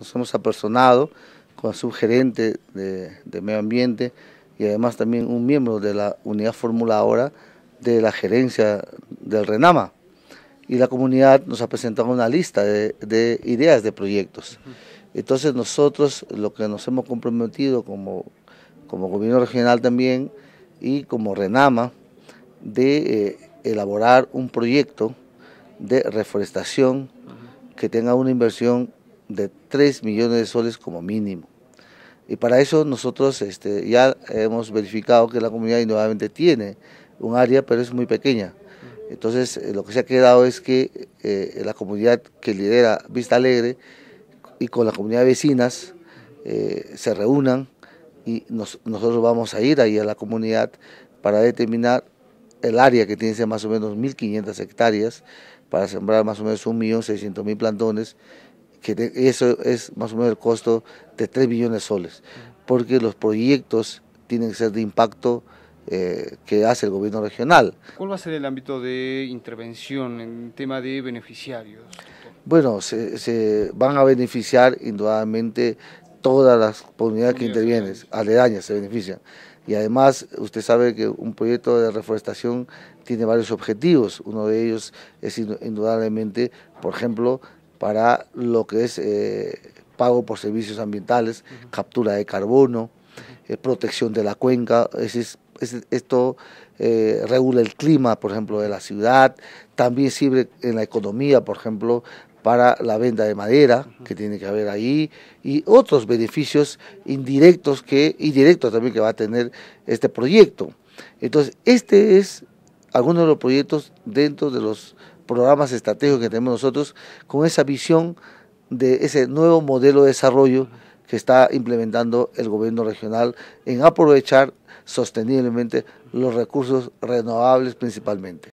nos hemos apersonado con el subgerente de, medio ambiente y además también un miembro de la unidad formuladora de la gerencia del RENAMA. Y la comunidad nos ha presentado una lista de, ideas de proyectos. Entonces nosotros lo que nos hemos comprometido como, como gobierno regional también y como RENAMA de eh, elaborar un proyecto de reforestación que tenga una inversión de 3 millones de soles como mínimo. Y para eso nosotros este, ya hemos verificado que la comunidad nuevamente tiene un área, pero es muy pequeña. Entonces, eh, lo que se ha quedado es que eh, la comunidad que lidera Vista Alegre y con la comunidad de vecinas eh, se reúnan y nosotros vamos a ir ahí a la comunidad para determinar el área que tiene más o menos 1.500 hectáreas para sembrar más o menos 1.600.000 plantones que eso es más o menos el costo de 3 millones de soles, porque los proyectos tienen que ser de impacto eh, que hace el gobierno regional. ¿Cuál va a ser el ámbito de intervención en tema de beneficiarios? Bueno, se, se van a beneficiar indudablemente todas las comunidades que intervienen, aledañas se benefician. Y además, usted sabe que un proyecto de reforestación tiene varios objetivos. Uno de ellos es indudablemente, por ejemplo, para lo que es eh, pago por servicios ambientales, captura de carbono, eh, protección de la cuenca. esto eh, regula el clima, por ejemplo, de la ciudad. También sirve en la economía, por ejemplo, para la venta de madera que tiene que haber ahí y otros beneficios indirectos que y directos también que va a tener este proyecto. Entonces, este es alguno de los proyectos dentro de los programas estratégicos que tenemos nosotros con esa visión de ese nuevo modelo de desarrollo que está implementando el gobierno regional en aprovechar sosteniblemente los recursos renovables principalmente.